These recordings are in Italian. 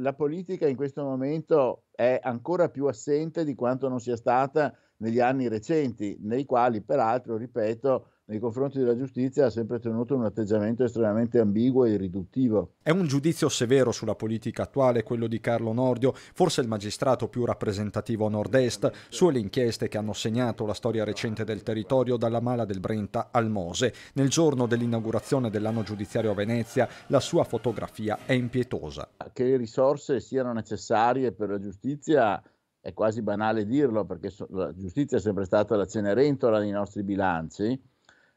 la politica in questo momento è ancora più assente di quanto non sia stata negli anni recenti, nei quali peraltro, ripeto, nei confronti della giustizia ha sempre tenuto un atteggiamento estremamente ambiguo e riduttivo. È un giudizio severo sulla politica attuale quello di Carlo Nordio, forse il magistrato più rappresentativo a nord-est, sulle inchieste che hanno segnato la storia recente del territorio dalla Mala del Brenta al Mose. Nel giorno dell'inaugurazione dell'anno giudiziario a Venezia la sua fotografia è impietosa. Che risorse siano necessarie per la giustizia è quasi banale dirlo perché so, la giustizia è sempre stata la cenerentola nei nostri bilanci,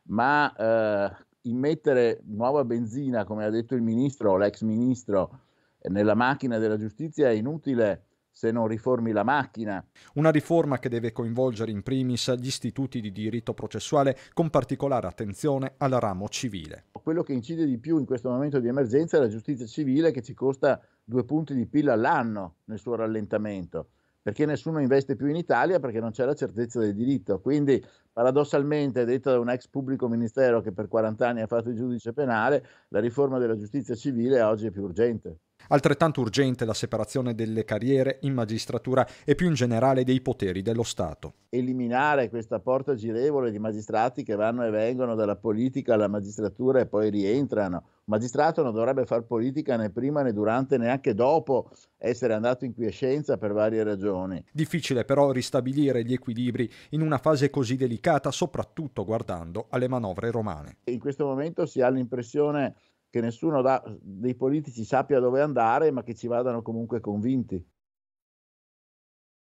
ma eh, immettere nuova benzina, come ha detto il ministro o l'ex ministro, eh, nella macchina della giustizia è inutile se non riformi la macchina. Una riforma che deve coinvolgere in primis gli istituti di diritto processuale con particolare attenzione al ramo civile. Quello che incide di più in questo momento di emergenza è la giustizia civile che ci costa due punti di PIL all'anno nel suo rallentamento perché nessuno investe più in Italia perché non c'è la certezza del diritto. Quindi, paradossalmente, detto da un ex pubblico ministero che per 40 anni ha fatto il giudice penale, la riforma della giustizia civile oggi è più urgente. Altrettanto urgente la separazione delle carriere in magistratura e più in generale dei poteri dello Stato. Eliminare questa porta girevole di magistrati che vanno e vengono dalla politica alla magistratura e poi rientrano. Un magistrato non dovrebbe fare politica né prima né durante né anche dopo essere andato in quiescenza per varie ragioni. Difficile però ristabilire gli equilibri in una fase così delicata, soprattutto guardando alle manovre romane. In questo momento si ha l'impressione che nessuno da, dei politici sappia dove andare, ma che ci vadano comunque convinti.